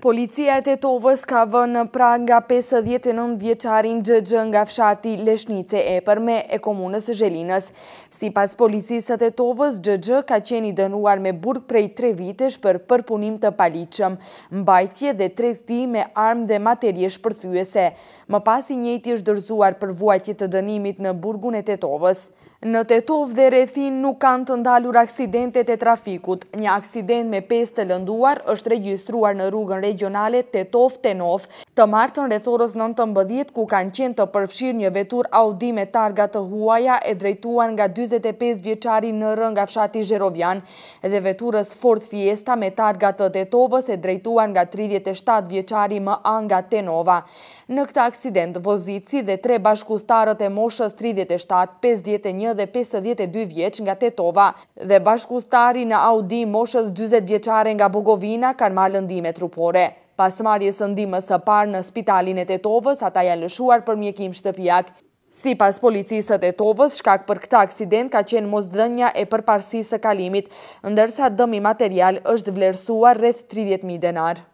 Policia e Tetovës ka vënë pra nga 59 vjeqarin gjëgjë nga fshati Leshnice e përme e komunës Zhelinës. Si pas policisë e Tetovës, gjëgjë ka qeni dënuar me burg prej 3 vitesh për përpunim të paliqëm, mbajtje dhe 3 me armë dhe materje shpërthyese. Më pas i njëti është dërzuar për vuajtje të dënimit në burgun e Tetovës. Në Tetov dhe Rethin nuk kanë të ndalur aksidentet e trafikut. Një aksident me 5 të lënduar është registruar në rrugën regionale Tetov-Tenov. Të martën rethorës 9 të mbëdhjet ku kanë qenë të përfshirë një vetur Audi me targa të huaja e drejtuan nga 25 vjeqari në rën nga fshati Gjerovjan dhe veturës Ford Fiesta me targa të Tetovës e drejtuan nga 37 vjeqari më anga Tenova. Në këta aksident, vozici dhe tre bashkustarët e moshës 37, 51 dhe 52 vjeq nga Tetova dhe bashkustari në Audi moshës 20 vjeqare nga Bogovina kanë marë lëndime trupore. Pas marje së ndime së parë në spitalin e Tetovës, ata janë lëshuar për mjekim shtëpijak. Si pas policisë të Tetovës, shkak për këta aksident ka qenë mos dënja e për së kalimit, ndërsa dëmi material është vlerësuar rreth 30.000 denar.